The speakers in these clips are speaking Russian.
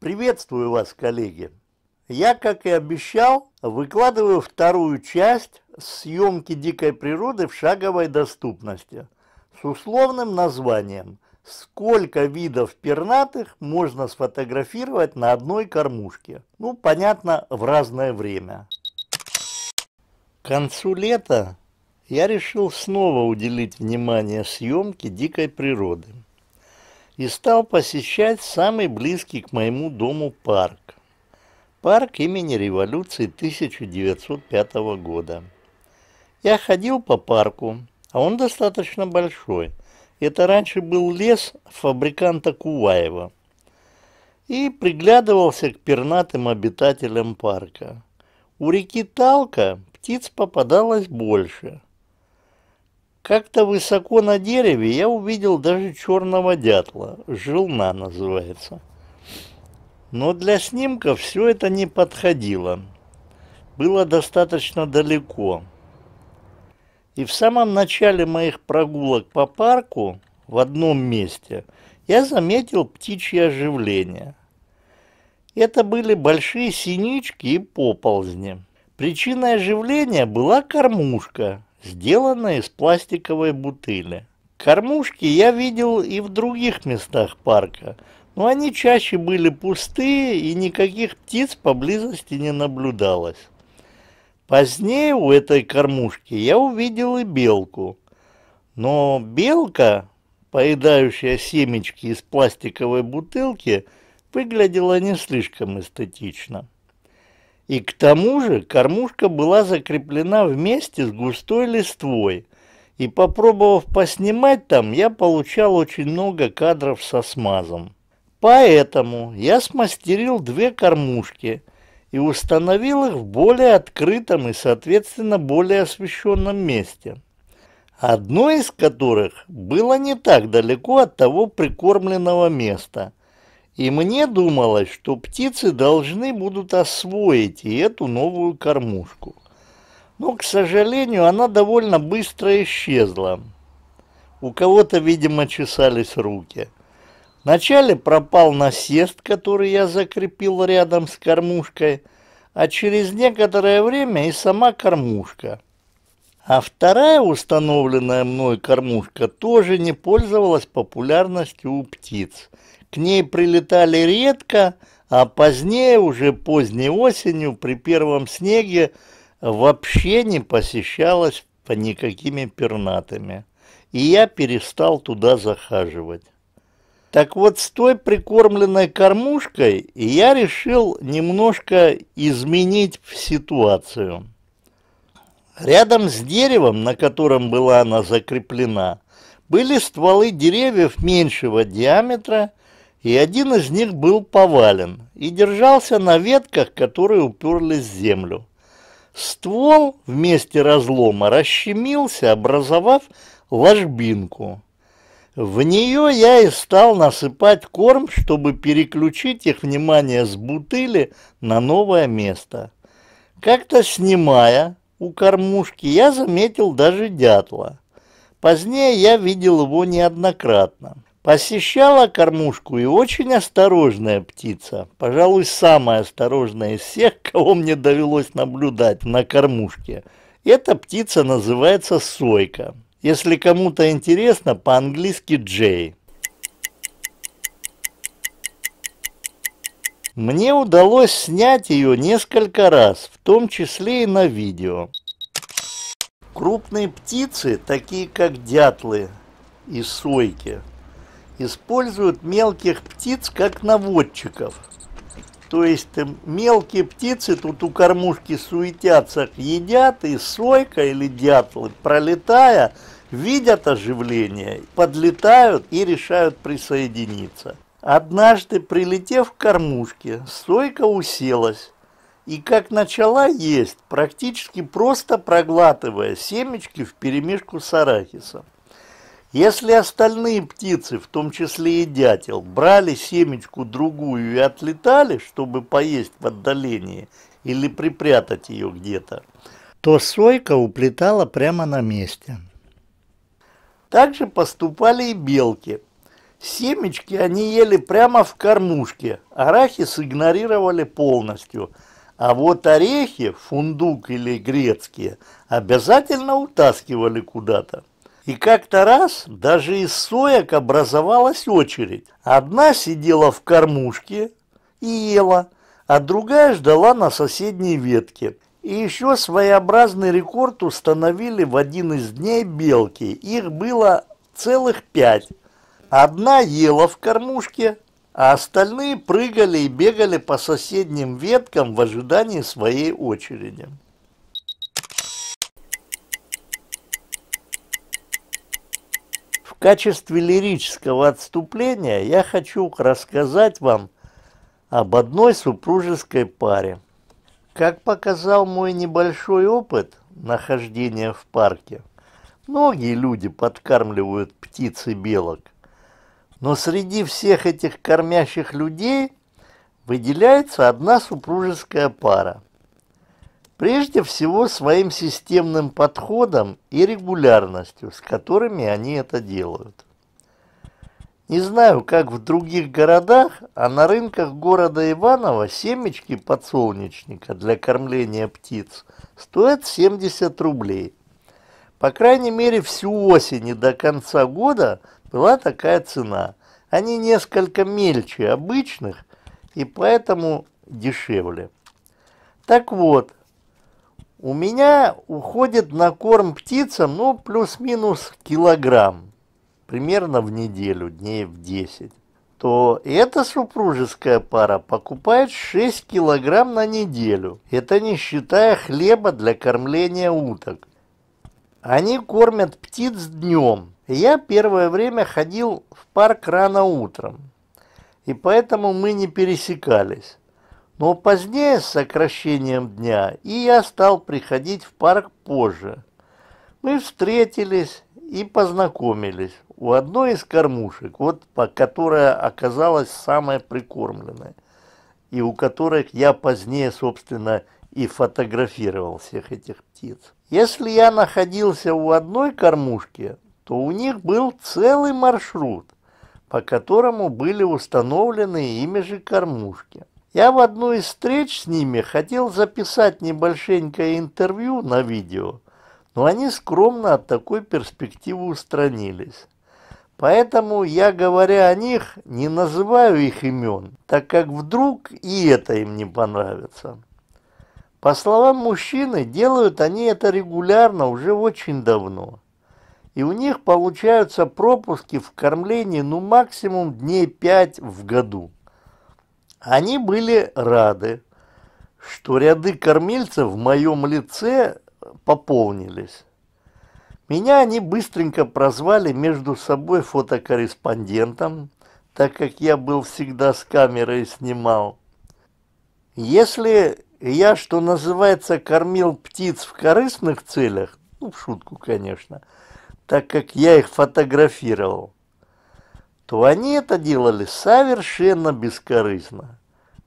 Приветствую вас, коллеги! Я, как и обещал, выкладываю вторую часть съемки дикой природы в шаговой доступности с условным названием «Сколько видов пернатых можно сфотографировать на одной кормушке?» Ну, понятно, в разное время. К концу лета я решил снова уделить внимание съемке дикой природы и стал посещать самый близкий к моему дому парк. Парк имени революции 1905 года. Я ходил по парку, а он достаточно большой. Это раньше был лес фабриканта Куваева. И приглядывался к пернатым обитателям парка. У реки Талка птиц попадалось больше – как-то высоко на дереве я увидел даже черного дятла, жилна называется. Но для снимка все это не подходило. Было достаточно далеко. И в самом начале моих прогулок по парку в одном месте я заметил птичье оживление. Это были большие синички и поползни. Причиной оживления была кормушка, сделана из пластиковой бутыли. Кормушки я видел и в других местах парка, но они чаще были пустые и никаких птиц поблизости не наблюдалось. Позднее у этой кормушки я увидел и белку. Но белка, поедающая семечки из пластиковой бутылки, выглядела не слишком эстетично. И к тому же кормушка была закреплена вместе с густой листвой. И попробовав поснимать там, я получал очень много кадров со смазом. Поэтому я смастерил две кормушки и установил их в более открытом и, соответственно, более освещенном месте одно из которых было не так далеко от того прикормленного места, и мне думалось, что птицы должны будут освоить и эту новую кормушку. Но, к сожалению, она довольно быстро исчезла. У кого-то, видимо, чесались руки. Вначале пропал насест, который я закрепил рядом с кормушкой, а через некоторое время и сама кормушка – а вторая установленная мной кормушка тоже не пользовалась популярностью у птиц. К ней прилетали редко, а позднее, уже поздней осенью, при первом снеге, вообще не посещалась по никакими пернатыми. И я перестал туда захаживать. Так вот, с той прикормленной кормушкой я решил немножко изменить ситуацию. Рядом с деревом, на котором была она закреплена, были стволы деревьев меньшего диаметра, и один из них был повален и держался на ветках, которые уперлись в землю. Ствол в месте разлома расщемился, образовав ложбинку. В нее я и стал насыпать корм, чтобы переключить их внимание с бутыли на новое место. Как-то снимая, у кормушки я заметил даже дятла. Позднее я видел его неоднократно. Посещала кормушку и очень осторожная птица, пожалуй, самая осторожная из всех, кого мне довелось наблюдать на кормушке. Эта птица называется сойка. Если кому-то интересно, по-английски джей. Мне удалось снять ее несколько раз, в том числе и на видео. Крупные птицы, такие как дятлы и сойки, используют мелких птиц как наводчиков. То есть эм, мелкие птицы тут у кормушки суетятся, едят, и сойка или дятлы, пролетая, видят оживление, подлетают и решают присоединиться. Однажды, прилетев к кормушке, стойка уселась и как начала есть, практически просто проглатывая семечки вперемешку с арахисом. Если остальные птицы, в том числе и дятел, брали семечку другую и отлетали, чтобы поесть в отдалении или припрятать ее где-то, то сойка уплетала прямо на месте. Также поступали и белки – Семечки они ели прямо в кормушке, арахис игнорировали полностью, а вот орехи, фундук или грецкие, обязательно утаскивали куда-то. И как-то раз даже из соек образовалась очередь. Одна сидела в кормушке и ела, а другая ждала на соседней ветке. И еще своеобразный рекорд установили в один из дней белки. Их было целых пять. Одна ела в кормушке, а остальные прыгали и бегали по соседним веткам в ожидании своей очереди. В качестве лирического отступления я хочу рассказать вам об одной супружеской паре. Как показал мой небольшой опыт нахождения в парке, многие люди подкармливают птиц и белок – но среди всех этих кормящих людей выделяется одна супружеская пара. Прежде всего своим системным подходом и регулярностью, с которыми они это делают. Не знаю, как в других городах, а на рынках города Иваново семечки подсолнечника для кормления птиц стоят 70 рублей – по крайней мере, всю осень и до конца года была такая цена. Они несколько мельче обычных и поэтому дешевле. Так вот, у меня уходит на корм птицам, ну, плюс-минус килограмм, примерно в неделю, дней в 10 то эта супружеская пара покупает 6 килограмм на неделю. Это не считая хлеба для кормления уток. Они кормят птиц днем. Я первое время ходил в парк рано утром, и поэтому мы не пересекались. Но позднее с сокращением дня и я стал приходить в парк позже. Мы встретились и познакомились у одной из кормушек, вот которая оказалась самой прикормленной, и у которой я позднее, собственно, и фотографировал всех этих птиц. Если я находился у одной кормушки, то у них был целый маршрут, по которому были установлены ими же кормушки. Я в одну из встреч с ними хотел записать небольшенькое интервью на видео, но они скромно от такой перспективы устранились. Поэтому я, говоря о них, не называю их имен, так как вдруг и это им не понравится. По словам мужчины, делают они это регулярно уже очень давно. И у них получаются пропуски в кормлении ну максимум дней 5 в году. Они были рады, что ряды кормильцев в моем лице пополнились. Меня они быстренько прозвали между собой фотокорреспондентом, так как я был всегда с камерой и снимал. Если я, что называется, кормил птиц в корыстных целях, ну, в шутку, конечно, так как я их фотографировал, то они это делали совершенно бескорыстно.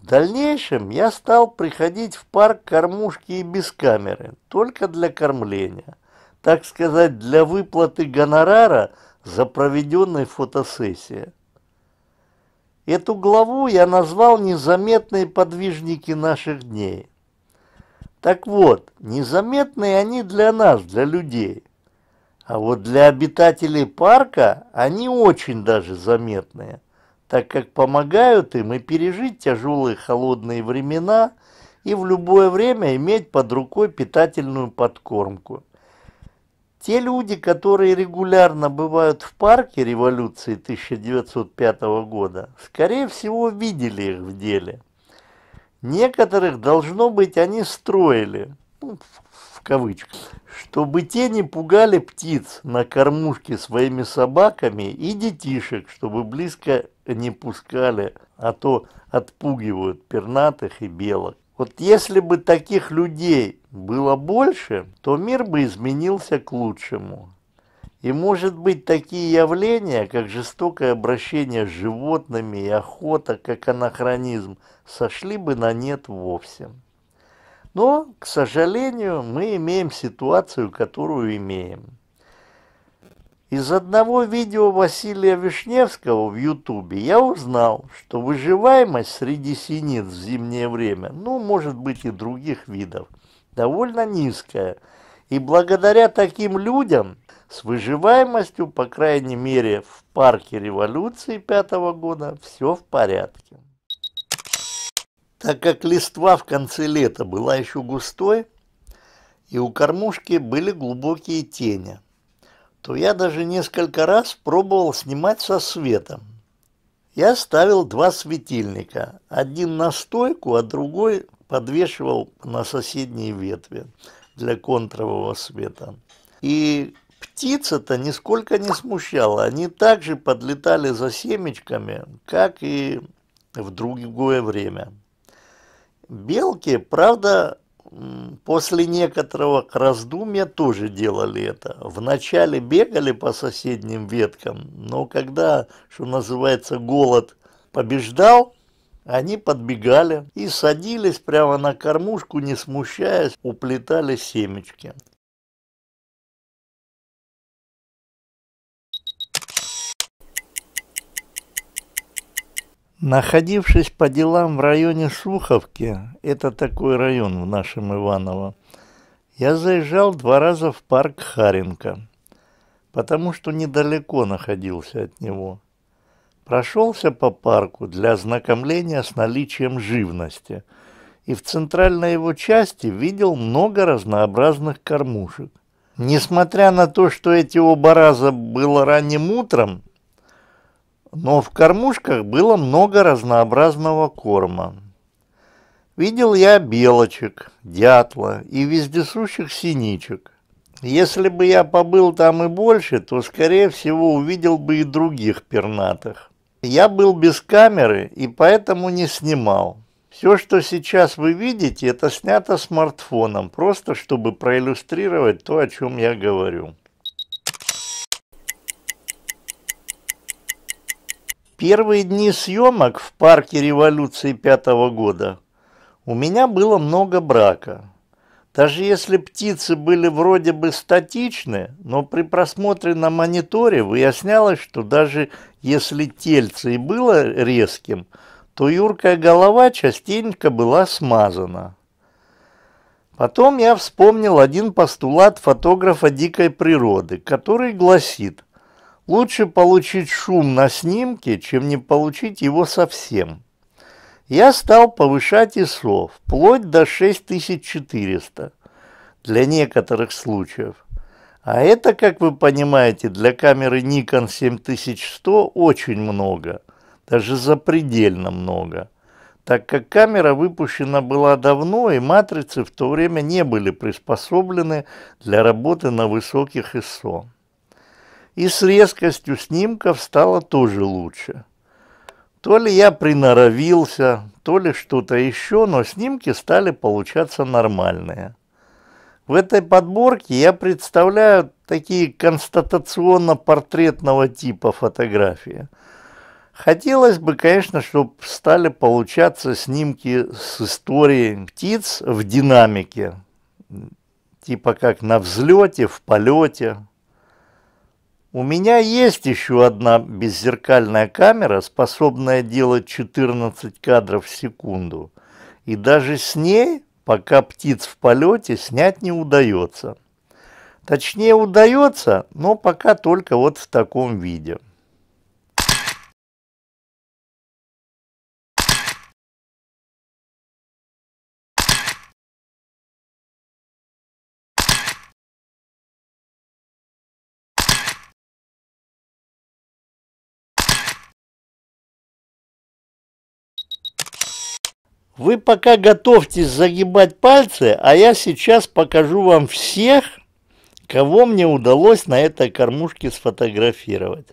В дальнейшем я стал приходить в парк кормушки и без камеры, только для кормления, так сказать, для выплаты гонорара за проведенные фотосессии. Эту главу я назвал «Незаметные подвижники наших дней». Так вот, незаметные они для нас, для людей. А вот для обитателей парка они очень даже заметные, так как помогают им и пережить тяжелые холодные времена – и в любое время иметь под рукой питательную подкормку. Те люди, которые регулярно бывают в парке революции 1905 года, скорее всего, видели их в деле. Некоторых, должно быть, они строили, ну, в кавычках, чтобы те не пугали птиц на кормушке своими собаками и детишек, чтобы близко не пускали, а то отпугивают пернатых и белок. Вот если бы таких людей было больше, то мир бы изменился к лучшему. И, может быть, такие явления, как жестокое обращение с животными и охота, как анахронизм, сошли бы на нет вовсе. Но, к сожалению, мы имеем ситуацию, которую имеем. Из одного видео Василия Вишневского в Ютубе я узнал, что выживаемость среди синиц в зимнее время, ну, может быть, и других видов, довольно низкая. И благодаря таким людям с выживаемостью, по крайней мере, в парке революции пятого года все в порядке. Так как листва в конце лета была еще густой, и у кормушки были глубокие тени – то я даже несколько раз пробовал снимать со светом. Я ставил два светильника, один на стойку, а другой подвешивал на соседние ветви для контрового света. И птица-то нисколько не смущала, они также подлетали за семечками, как и в другое время. Белки, правда, после некоторого раздумья тоже делали это. Вначале бегали по соседним веткам, но когда, что называется, голод побеждал, они подбегали и садились прямо на кормушку, не смущаясь, уплетали семечки. Находившись по делам в районе Суховки, это такой район в нашем Иваново, я заезжал два раза в парк Харенко, потому что недалеко находился от него. Прошелся по парку для ознакомления с наличием живности и в центральной его части видел много разнообразных кормушек. Несмотря на то, что эти оба раза было ранним утром, но в кормушках было много разнообразного корма. Видел я белочек, дятла и вездесущих синичек. Если бы я побыл там и больше, то, скорее всего, увидел бы и других пернатых. Я был без камеры и поэтому не снимал. Все, что сейчас вы видите, это снято смартфоном, просто чтобы проиллюстрировать то, о чем я говорю. первые дни съемок в парке революции пятого года у меня было много брака. Даже если птицы были вроде бы статичны, но при просмотре на мониторе выяснялось, что даже если тельце и было резким, то юркая голова частенько была смазана. Потом я вспомнил один постулат фотографа дикой природы, который гласит, Лучше получить шум на снимке, чем не получить его совсем. Я стал повышать ISO вплоть до 6400 для некоторых случаев. А это, как вы понимаете, для камеры Nikon 7100 очень много, даже запредельно много, так как камера выпущена была давно и матрицы в то время не были приспособлены для работы на высоких ISO и с резкостью снимков стало тоже лучше. То ли я приноровился, то ли что-то еще, но снимки стали получаться нормальные. В этой подборке я представляю такие констатационно-портретного типа фотографии. Хотелось бы, конечно, чтобы стали получаться снимки с историей птиц в динамике, типа как на взлете, в полете, у меня есть еще одна беззеркальная камера, способная делать 14 кадров в секунду. И даже с ней, пока птиц в полете, снять не удается. Точнее удается, но пока только вот в таком виде. Вы пока готовьтесь загибать пальцы, а я сейчас покажу вам всех, кого мне удалось на этой кормушке сфотографировать.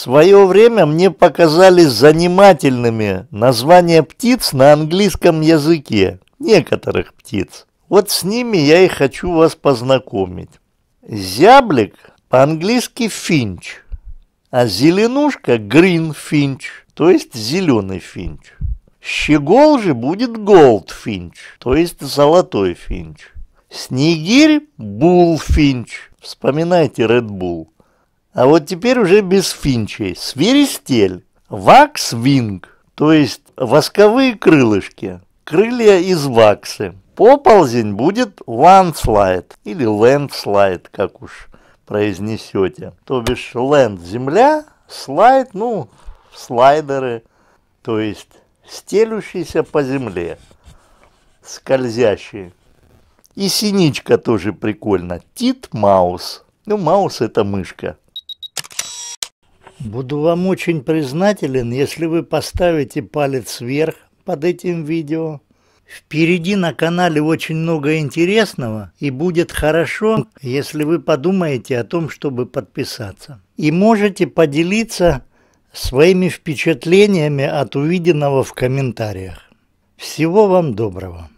свое время мне показались занимательными названия птиц на английском языке, некоторых птиц. Вот с ними я и хочу вас познакомить. Зяблик по-английски финч, а зеленушка грин финч, то есть зеленый финч. Щегол же будет голд финч, то есть золотой финч. Снегирь – булл финч. Вспоминайте Red Bull. А вот теперь уже без финчей. Свиристель, ваксвинг, то есть восковые крылышки, крылья из ваксы. Поползень будет ландслайд или лендслайд, как уж произнесете. То бишь ленд – земля, слайд – ну, слайдеры, то есть стелющийся по земле, скользящие. И синичка тоже прикольно. Тит-маус. Ну, маус – это мышка. Буду вам очень признателен, если вы поставите палец вверх под этим видео. Впереди на канале очень много интересного, и будет хорошо, если вы подумаете о том, чтобы подписаться. И можете поделиться своими впечатлениями от увиденного в комментариях. Всего вам доброго!